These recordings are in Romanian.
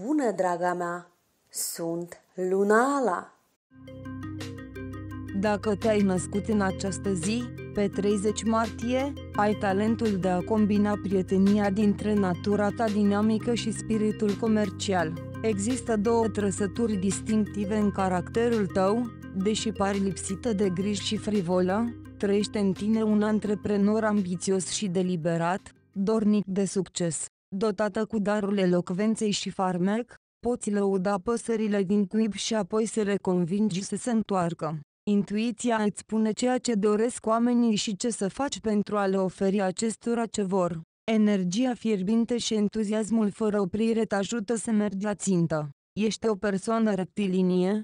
Bună, draga mea! Sunt Lunala! Dacă te-ai născut în această zi, pe 30 martie, ai talentul de a combina prietenia dintre natura ta dinamică și spiritul comercial. Există două trăsături distinctive în caracterul tău, deși pari lipsită de griji și frivolă, trăiește în tine un antreprenor ambițios și deliberat, dornic de succes dotată cu darul elocvenței și farmec, poți lăuda păsările din cuib și apoi să le convingi să se întoarcă. Intuiția îți spune ceea ce doresc oamenii și ce să faci pentru a le oferi acestora ce vor. Energia fierbinte și entuziasmul fără oprire te ajută să mergi la țintă. Ești o persoană rectilinie,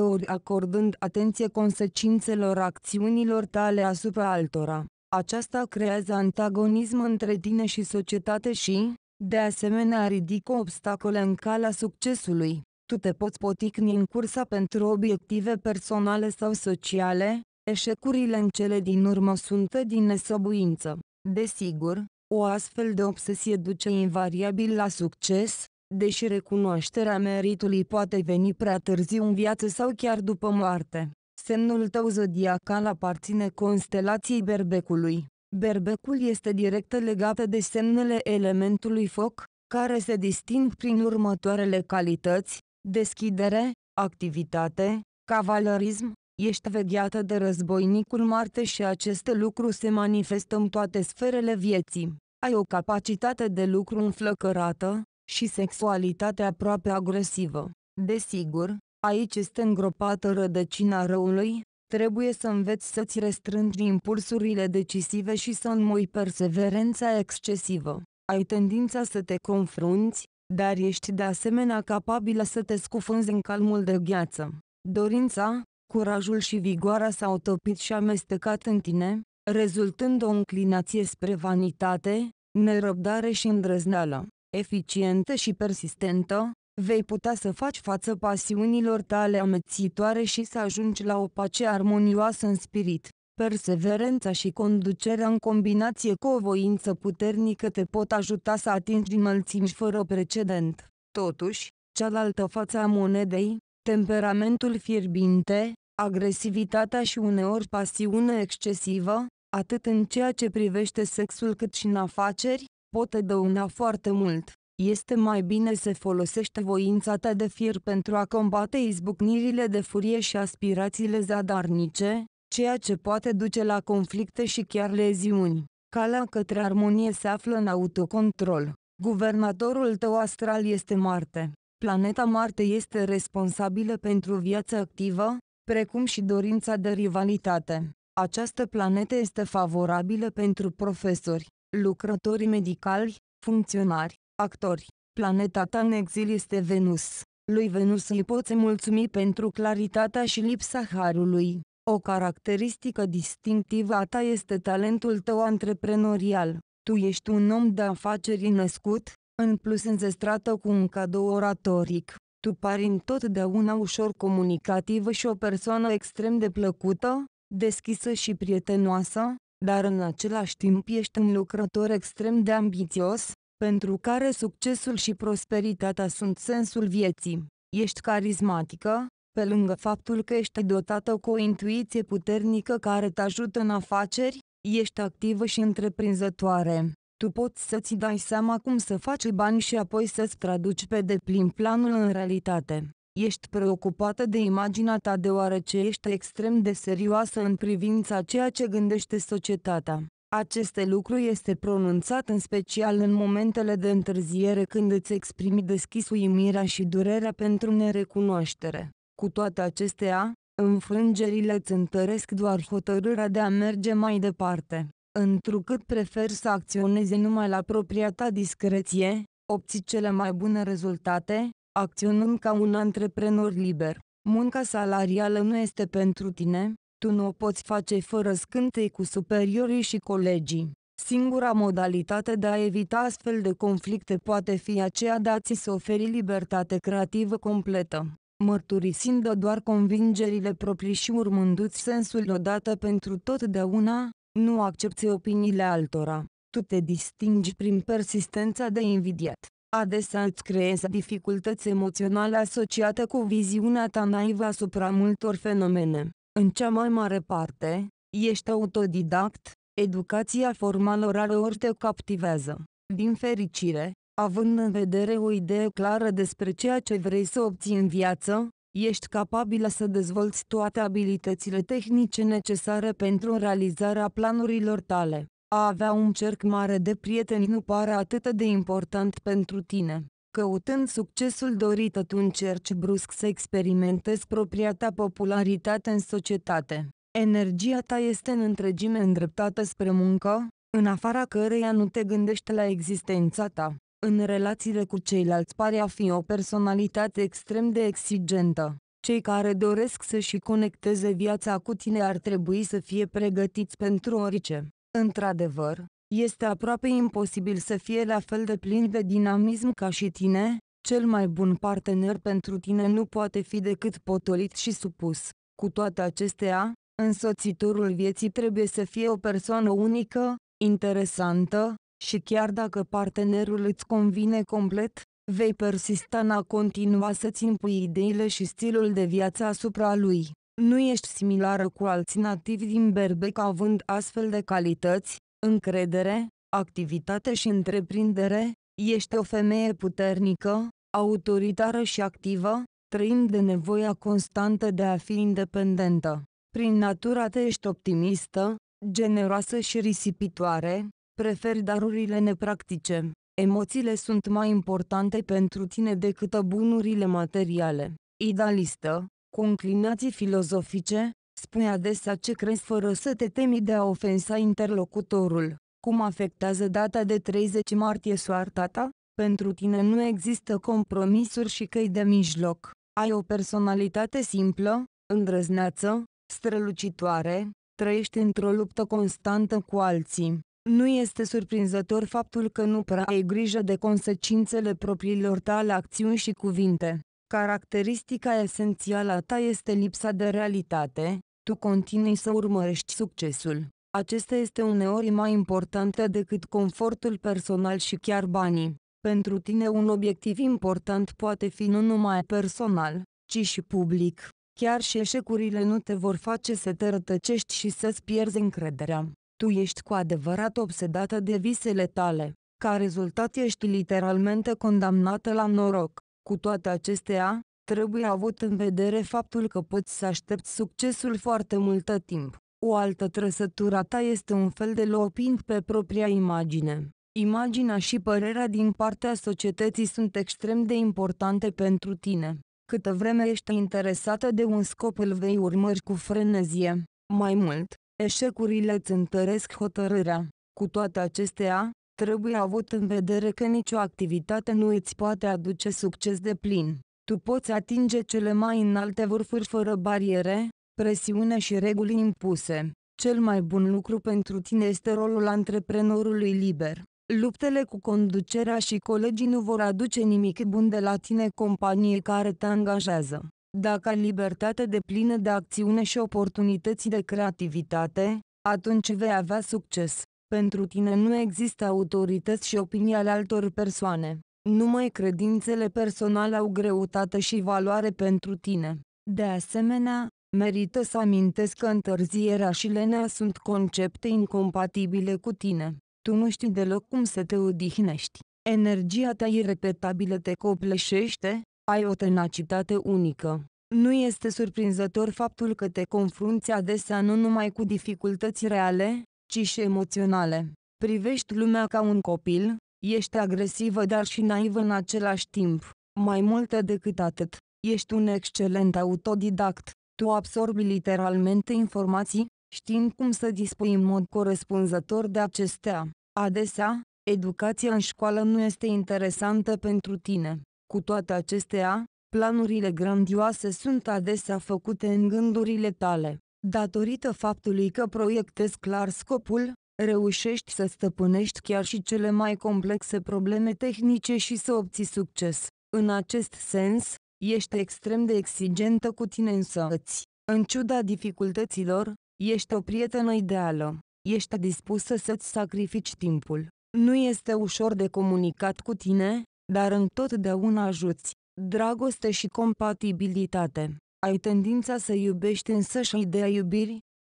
ori acordând atenție consecințelor acțiunilor tale asupra altora. Aceasta creează antagonism între tine și societate și, de asemenea ridică obstacole în calea succesului. Tu te poți poticni în cursa pentru obiective personale sau sociale, eșecurile în cele din urmă sunt din nesăbuință. Desigur, o astfel de obsesie duce invariabil la succes, deși recunoașterea meritului poate veni prea târziu în viață sau chiar după moarte. Semnul tău zodiacal aparține constelației berbecului. Berbecul este direct legat de semnele elementului foc, care se disting prin următoarele calități, deschidere, activitate, cavalerism, ești vegheată de războinicul Marte și acest lucru se manifestă în toate sferele vieții. Ai o capacitate de lucru înflăcărată și sexualitate aproape agresivă. Desigur, aici este îngropată rădăcina răului, Trebuie să înveți să-ți restrângi impulsurile decisive și să înmoi perseverența excesivă. Ai tendința să te confrunți, dar ești de asemenea capabilă să te scufunzi în calmul de gheață. Dorința, curajul și vigoarea s-au topit și amestecat în tine, rezultând o înclinație spre vanitate, nerăbdare și îndrăzneală. Eficientă și persistentă, vei putea să faci față pasiunilor tale amețitoare și să ajungi la o pace armonioasă în spirit. Perseverența și conducerea în combinație cu o voință puternică te pot ajuta să atingi înălțimi fără precedent. Totuși, cealaltă față a monedei, temperamentul fierbinte, agresivitatea și uneori pasiune excesivă, atât în ceea ce privește sexul cât și în afaceri, pot dăuna foarte mult. Este mai bine să folosești voința ta de fier pentru a combate izbucnirile de furie și aspirațiile zadarnice, ceea ce poate duce la conflicte și chiar leziuni. Calea către armonie se află în autocontrol. Guvernatorul tău astral este Marte. Planeta Marte este responsabilă pentru viața activă, precum și dorința de rivalitate. Această planetă este favorabilă pentru profesori, lucrători medicali, funcționari, Actori Planeta ta în exil este Venus. Lui Venus îi poți mulțumi pentru claritatea și lipsa harului. O caracteristică distinctivă a ta este talentul tău antreprenorial. Tu ești un om de afaceri născut, în plus înzestrată cu un cadou oratoric. Tu pari întotdeauna ușor comunicativă și o persoană extrem de plăcută, deschisă și prietenoasă, dar în același timp ești un lucrător extrem de ambițios, pentru care succesul și prosperitatea sunt sensul vieții. Ești carismatică, pe lângă faptul că ești dotată cu o intuiție puternică care te ajută în afaceri, ești activă și întreprinzătoare. Tu poți să-ți dai seama cum să faci bani și apoi să-ți traduci pe deplin planul în realitate. Ești preocupată de imaginea ta deoarece ești extrem de serioasă în privința ceea ce gândește societatea. Aceste lucru este pronunțat în special în momentele de întârziere când îți exprimi deschis uimirea și durerea pentru nerecunoaștere. Cu toate acestea, înfrângerile îți întăresc doar hotărârea de a merge mai departe, întrucât prefer să acționeze numai la propria ta discreție, obții cele mai bune rezultate, acționând ca un antreprenor liber. Munca salarială nu este pentru tine, tu nu o poți face fără scântei cu superiorii și colegii. Singura modalitate de a evita astfel de conflicte poate fi aceea de a-ți se oferi libertate creativă completă, mărturisind doar convingerile proprii și urmându-ți sensul odată pentru totdeauna, nu accepti opiniile altora. Tu te distingi prin persistența de invidiat. Adesea îți creezi dificultăți emoționale asociate cu viziunea ta naivă asupra multor fenomene. În cea mai mare parte, ești autodidact, educația formală ori te captivează. Din fericire, având în vedere o idee clară despre ceea ce vrei să obții în viață, ești capabilă să dezvolți toate abilitățile tehnice necesare pentru realizarea planurilor tale. A avea un cerc mare de prieteni nu pare atât de important pentru tine. Căutând succesul dorit atunci încerci brusc să experimentezi propria ta popularitate în societate. Energia ta este în întregime îndreptată spre muncă, în afara căreia nu te gândești la existența ta. În relațiile cu ceilalți pare a fi o personalitate extrem de exigentă. Cei care doresc să-și conecteze viața cu tine ar trebui să fie pregătiți pentru orice. Într-adevăr, este aproape imposibil să fie la fel de plin de dinamism ca și tine, cel mai bun partener pentru tine nu poate fi decât potolit și supus. Cu toate acestea, însoțitorul vieții trebuie să fie o persoană unică, interesantă, și chiar dacă partenerul îți convine complet, vei persista în a continua să-ți impui ideile și stilul de viață asupra lui. Nu ești similară cu alții nativi din Berbec având astfel de calități, încredere, activitate și întreprindere, ești o femeie puternică, autoritară și activă, trăind de nevoia constantă de a fi independentă. Prin natura te ești optimistă, generoasă și risipitoare, preferi darurile nepractice. Emoțiile sunt mai importante pentru tine decât bunurile materiale. Idealistă, cu inclinații filozofice, spui adesea ce crezi fără să te temi de a ofensa interlocutorul. Cum afectează data de 30 martie soarta ta? Pentru tine nu există compromisuri și căi de mijloc. Ai o personalitate simplă, îndrăzneață, strălucitoare, trăiești într-o luptă constantă cu alții. Nu este surprinzător faptul că nu prea ai grijă de consecințele propriilor tale acțiuni și cuvinte. Caracteristica esențială a ta este lipsa de realitate, tu continui să urmărești succesul. Acesta este uneori mai important decât confortul personal și chiar banii. Pentru tine un obiectiv important poate fi nu numai personal, ci și public. Chiar și eșecurile nu te vor face să te rătăcești și să-ți pierzi încrederea. Tu ești cu adevărat obsedată de visele tale. Ca rezultat ești literalmente condamnată la noroc. Cu toate acestea, Trebuie avut în vedere faptul că poți să aștepți succesul foarte multă timp. O altă trăsătură ta este un fel de looping pe propria imagine. Imaginea și părerea din partea societății sunt extrem de importante pentru tine. Câtă vreme ești interesată de un scop îl vei urmări cu frenezie. Mai mult, eșecurile îți întăresc hotărârea. Cu toate acestea, trebuie avut în vedere că nicio activitate nu îți poate aduce succes de plin. Tu poți atinge cele mai înalte vârfuri fără bariere, presiune și reguli impuse. Cel mai bun lucru pentru tine este rolul antreprenorului liber. Luptele cu conducerea și colegii nu vor aduce nimic bun de la tine companiei care te angajează. Dacă ai libertate de plină de acțiune și oportunități de creativitate, atunci vei avea succes. Pentru tine nu există autorități și opinii ale altor persoane. Numai credințele personale au greutate și valoare pentru tine. De asemenea, merită să amintesc că întârzierea și lenea sunt concepte incompatibile cu tine. Tu nu știi deloc cum să te odihnești. Energia ta irepetabilă te copleșește, ai o tenacitate unică. Nu este surprinzător faptul că te confrunți adesea nu numai cu dificultăți reale, ci și emoționale. Privești lumea ca un copil, Ești agresivă dar și naivă în același timp. Mai mult decât atât, ești un excelent autodidact. Tu absorbi literalmente informații, știind cum să dispui în mod corespunzător de acestea. Adesea, educația în școală nu este interesantă pentru tine. Cu toate acestea, planurile grandioase sunt adesea făcute în gândurile tale. Datorită faptului că proiectezi clar scopul, reușești să stăpânești chiar și cele mai complexe probleme tehnice și să obții succes. În acest sens, ești extrem de exigentă cu tine însăți. În ciuda dificultăților, ești o prietenă ideală. Ești dispusă să-ți sacrifici timpul. Nu este ușor de comunicat cu tine, dar întotdeauna ajuți. Dragoste și compatibilitate. Ai tendința să iubești însă și de a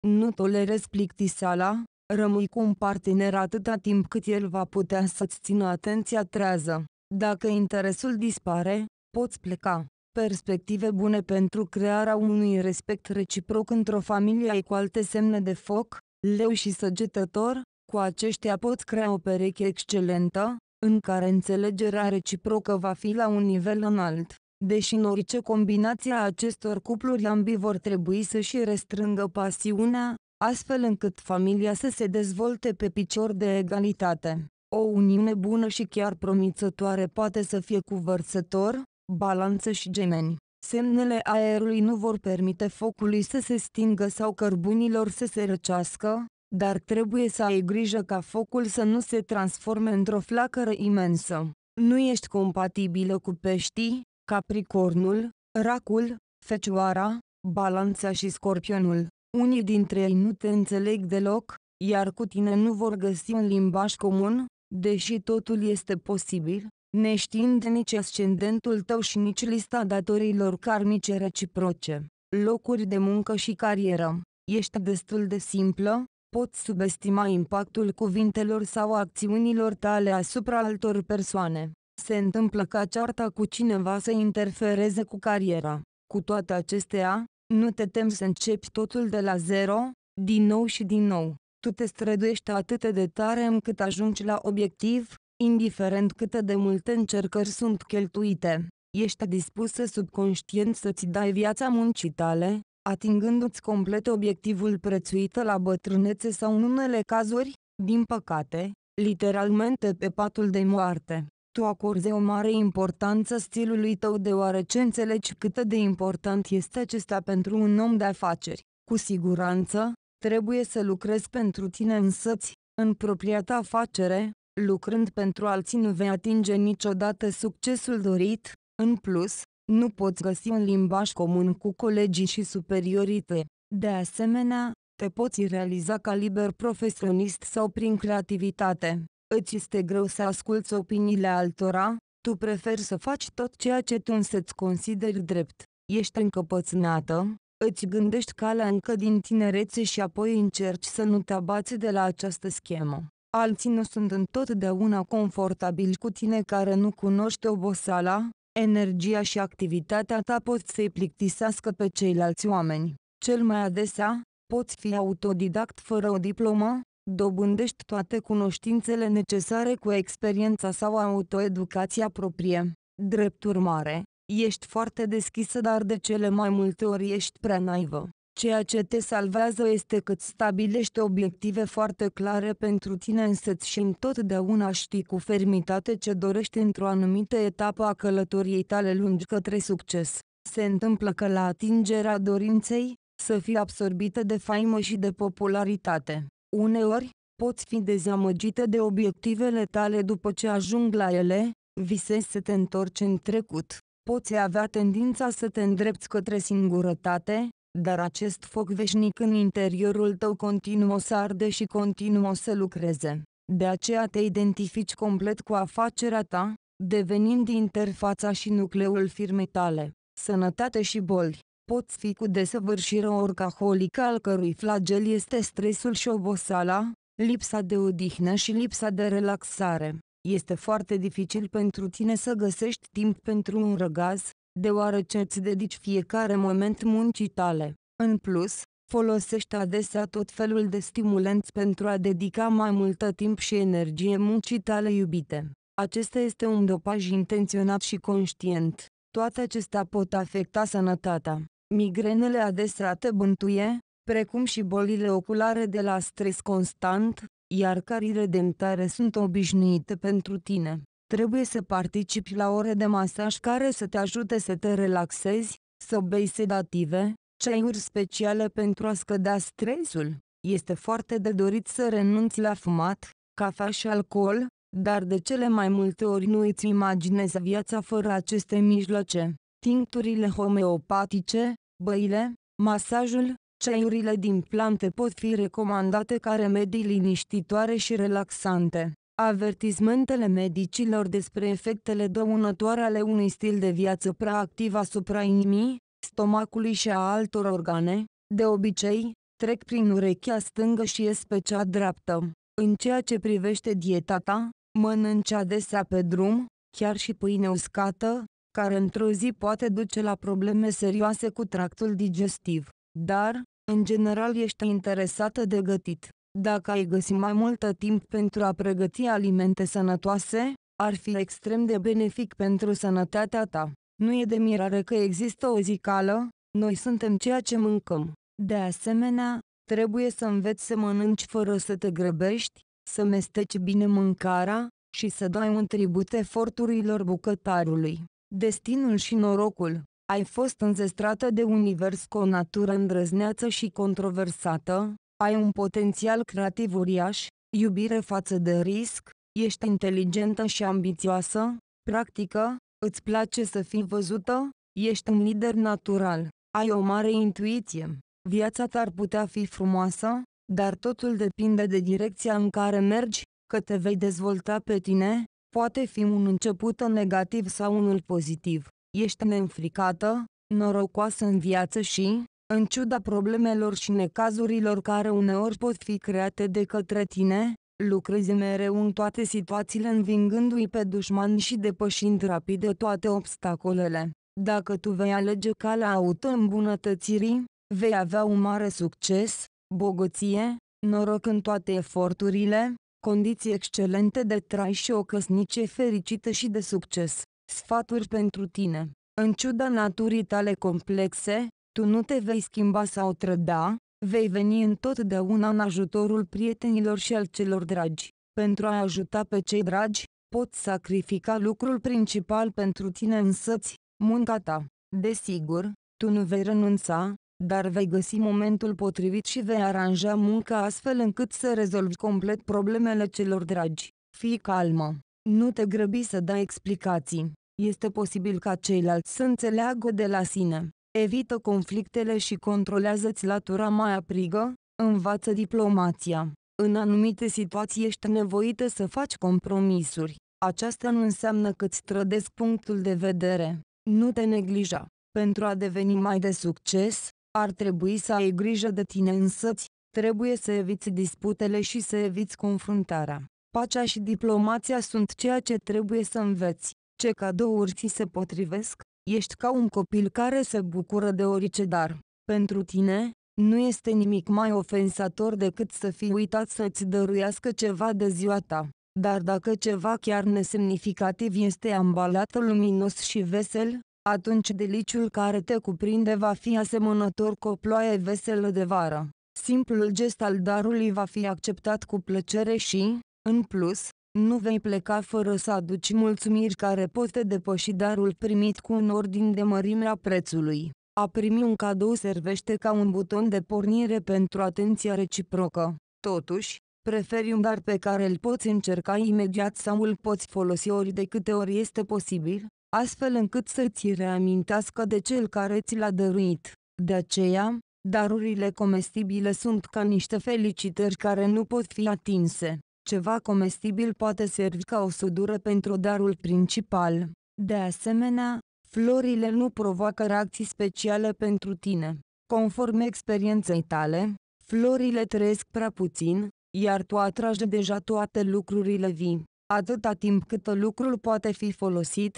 nu tolerezi plictisala? Rămâi cu un partener atâta timp cât el va putea să-ți țină atenția trează. Dacă interesul dispare, poți pleca. Perspective bune pentru crearea unui respect reciproc într-o familie ai cu alte semne de foc, leu și săgetător, cu aceștia poți crea o pereche excelentă, în care înțelegerea reciprocă va fi la un nivel înalt. Deși în orice combinația acestor cupluri ambii vor trebui să-și restrângă pasiunea, astfel încât familia să se dezvolte pe picior de egalitate. O uniune bună și chiar promițătoare poate să fie cu vărsător, balanță și gemeni. Semnele aerului nu vor permite focului să se stingă sau cărbunilor să se răcească, dar trebuie să ai grijă ca focul să nu se transforme într-o flacără imensă. Nu ești compatibilă cu peștii, capricornul, racul, fecioara, balanța și scorpionul. Unii dintre ei nu te înțeleg deloc, iar cu tine nu vor găsi un limbaj comun, deși totul este posibil, neștiind nici ascendentul tău și nici lista datorilor karmice reciproce, locuri de muncă și carieră. Ești destul de simplă, poți subestima impactul cuvintelor sau acțiunilor tale asupra altor persoane. Se întâmplă ca cearta cu cineva să interfereze cu cariera. Cu toate acestea, nu te temi să începi totul de la zero, din nou și din nou. Tu te străduiești atât de tare încât ajungi la obiectiv, indiferent cât de multe încercări sunt cheltuite. Ești dispusă subconștient să-ți dai viața muncii tale, atingându-ți complet obiectivul prețuită la bătrânețe sau în unele cazuri, din păcate, literalmente pe patul de moarte. Tu acorzi o mare importanță stilului tău deoarece înțelegi cât de important este acesta pentru un om de afaceri. Cu siguranță, trebuie să lucrezi pentru tine însăți, în propria ta afacere, lucrând pentru alții nu vei atinge niciodată succesul dorit, în plus, nu poți găsi un limbaj comun cu colegii și superiorii tăi. De asemenea, te poți realiza ca liber profesionist sau prin creativitate. Îți este greu să asculți opiniile altora, tu preferi să faci tot ceea ce tu însă-ți consideri drept. Ești încăpățânată, îți gândești calea încă din tinerețe și apoi încerci să nu te abați de la această schemă. Alții nu sunt întotdeauna confortabili cu tine care nu cunoști obosala, energia și activitatea ta pot să-i plictisească pe ceilalți oameni. Cel mai adesea, poți fi autodidact fără o diplomă, Dobândești toate cunoștințele necesare cu experiența sau autoeducația proprie. Drept urmare, ești foarte deschisă dar de cele mai multe ori ești prea naivă. Ceea ce te salvează este că stabilești obiective foarte clare pentru tine însăți și întotdeauna știi cu fermitate ce dorești într-o anumită etapă a călătoriei tale lungi către succes. Se întâmplă că la atingerea dorinței, să fii absorbită de faimă și de popularitate. Uneori, poți fi dezamăgită de obiectivele tale după ce ajung la ele, visezi să te întorci în trecut, poți avea tendința să te îndrepți către singurătate, dar acest foc veșnic în interiorul tău continuă să arde și continuă să lucreze. De aceea te identifici complet cu afacerea ta, devenind interfața și nucleul firmei tale. Sănătate și boli Poți fi cu desăvârșire orcaholic al cărui flagel este stresul și oboseala, lipsa de odihnă și lipsa de relaxare. Este foarte dificil pentru tine să găsești timp pentru un răgaz, deoarece îți dedici fiecare moment muncii tale. În plus, folosești adesea tot felul de stimulenți pentru a dedica mai multă timp și energie muncii tale iubite. Acesta este un dopaj intenționat și conștient. Toate acestea pot afecta sănătatea migrenele adesea te bântuie, precum și bolile oculare de la stres constant, iar carile dentare sunt obișnuite pentru tine. Trebuie să participi la ore de masaj care să te ajute să te relaxezi, să bei sedative, ceaiuri speciale pentru a scădea stresul. Este foarte de dorit să renunți la fumat, cafea și alcool, dar de cele mai multe ori nu îți imaginezi viața fără aceste mijloace. Tincturile homeopatice, Băile, masajul, ceaiurile din plante pot fi recomandate ca remedii liniștitoare și relaxante. Avertismentele medicilor despre efectele dăunătoare ale unui stil de viață prea activ asupra inimii, stomacului și a altor organe, de obicei, trec prin urechea stângă și ies pe cea dreaptă. În ceea ce privește dieta ta, mănânci adesea pe drum, chiar și pâine uscată, care într-o zi poate duce la probleme serioase cu tractul digestiv. Dar, în general ești interesată de gătit. Dacă ai găsi mai multă timp pentru a pregăti alimente sănătoase, ar fi extrem de benefic pentru sănătatea ta. Nu e de mirare că există o zicală, noi suntem ceea ce mâncăm. De asemenea, trebuie să înveți să mănânci fără să te grăbești, să mesteci bine mâncarea și să dai un tribut eforturilor bucătarului destinul și norocul. Ai fost înzestrată de univers cu o natură îndrăzneață și controversată, ai un potențial creativ uriaș, iubire față de risc, ești inteligentă și ambițioasă, practică, îți place să fii văzută, ești un lider natural, ai o mare intuiție. Viața ta ar putea fi frumoasă, dar totul depinde de direcția în care mergi, că te vei dezvolta pe tine, Poate fi un început în negativ sau unul pozitiv. Ești neînfricată, norocoasă în viață și, în ciuda problemelor și necazurilor care uneori pot fi create de către tine, lucrezi mereu în toate situațiile învingându-i pe dușman și depășind rapid toate obstacolele. Dacă tu vei alege calea auto-îmbunătățirii, vei avea un mare succes, bogăție, noroc în toate eforturile, condiții excelente de trai și o căsnicie fericită și de succes. Sfaturi pentru tine. În ciuda naturii tale complexe, tu nu te vei schimba sau trăda, vei veni întotdeauna în ajutorul prietenilor și al celor dragi. Pentru a ajuta pe cei dragi, poți sacrifica lucrul principal pentru tine însăți, munca ta. Desigur, tu nu vei renunța, dar vei găsi momentul potrivit și vei aranja munca astfel încât să rezolvi complet problemele celor dragi. Fii calmă. Nu te grăbi să dai explicații. Este posibil ca ceilalți să înțeleagă de la sine. Evită conflictele și controlează-ți latura mai aprigă, învață diplomația. În anumite situații ești nevoită să faci compromisuri. Aceasta nu înseamnă că îți trădesc punctul de vedere. Nu te neglija. Pentru a deveni mai de succes, ar trebui să ai grijă de tine însăți, trebuie să eviți disputele și să eviți confruntarea. Pacea și diplomația sunt ceea ce trebuie să înveți. Ce cadouri ți se potrivesc? Ești ca un copil care se bucură de orice dar. Pentru tine, nu este nimic mai ofensator decât să fii uitat să-ți dăruiască ceva de ziua ta. Dar dacă ceva chiar nesemnificativ este ambalat luminos și vesel, atunci deliciul care te cuprinde va fi asemănător cu o ploaie veselă de vară. Simplul gest al darului va fi acceptat cu plăcere și, în plus, nu vei pleca fără să aduci mulțumiri care pot te depăși darul primit cu un ordin de mărime a prețului. A primi un cadou servește ca un buton de pornire pentru atenția reciprocă. Totuși, preferi un dar pe care îl poți încerca imediat sau îl poți folosi ori de câte ori este posibil, astfel încât să ți reamintească de cel care ți l-a dăruit. De aceea, darurile comestibile sunt ca niște felicitări care nu pot fi atinse. Ceva comestibil poate servi ca o sudură pentru darul principal. De asemenea, florile nu provoacă reacții speciale pentru tine. Conform experienței tale, florile trăiesc prea puțin, iar tu atragi deja toate lucrurile vii. Atâta timp cât lucrul poate fi folosit,